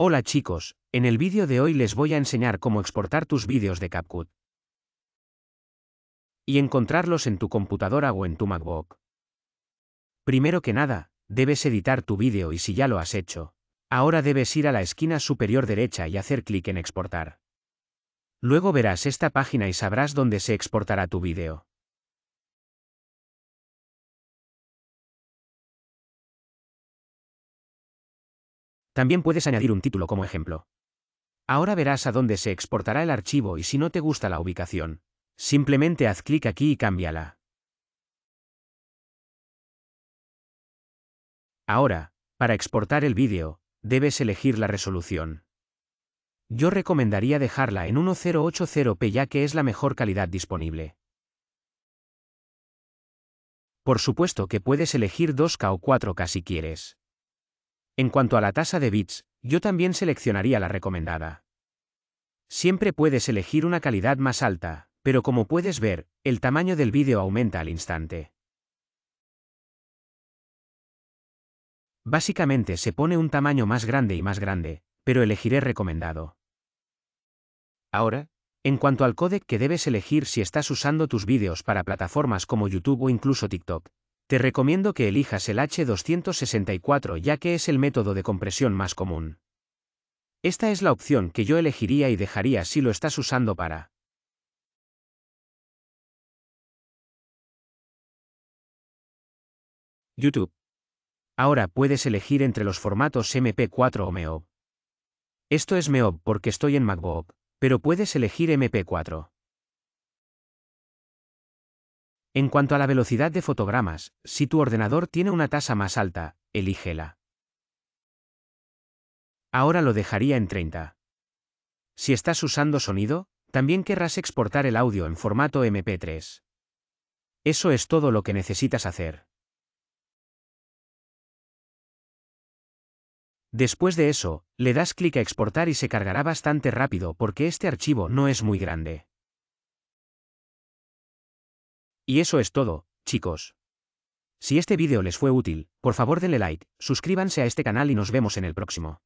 Hola chicos, en el vídeo de hoy les voy a enseñar cómo exportar tus vídeos de CapCut y encontrarlos en tu computadora o en tu MacBook. Primero que nada, debes editar tu vídeo y si ya lo has hecho, ahora debes ir a la esquina superior derecha y hacer clic en exportar. Luego verás esta página y sabrás dónde se exportará tu vídeo. También puedes añadir un título como ejemplo. Ahora verás a dónde se exportará el archivo y si no te gusta la ubicación, simplemente haz clic aquí y cámbiala. Ahora, para exportar el vídeo, debes elegir la resolución. Yo recomendaría dejarla en 1080p ya que es la mejor calidad disponible. Por supuesto que puedes elegir 2K o 4K si quieres. En cuanto a la tasa de bits, yo también seleccionaría la recomendada. Siempre puedes elegir una calidad más alta, pero como puedes ver, el tamaño del vídeo aumenta al instante. Básicamente se pone un tamaño más grande y más grande, pero elegiré recomendado. Ahora, en cuanto al codec que debes elegir si estás usando tus vídeos para plataformas como YouTube o incluso TikTok, te recomiendo que elijas el H264 ya que es el método de compresión más común. Esta es la opción que yo elegiría y dejaría si lo estás usando para YouTube. Ahora puedes elegir entre los formatos MP4 o MEOB. Esto es MEOB porque estoy en MacBook, pero puedes elegir MP4. En cuanto a la velocidad de fotogramas, si tu ordenador tiene una tasa más alta, elígela. Ahora lo dejaría en 30. Si estás usando sonido, también querrás exportar el audio en formato MP3. Eso es todo lo que necesitas hacer. Después de eso, le das clic a exportar y se cargará bastante rápido porque este archivo no es muy grande. Y eso es todo, chicos. Si este vídeo les fue útil, por favor denle like, suscríbanse a este canal y nos vemos en el próximo.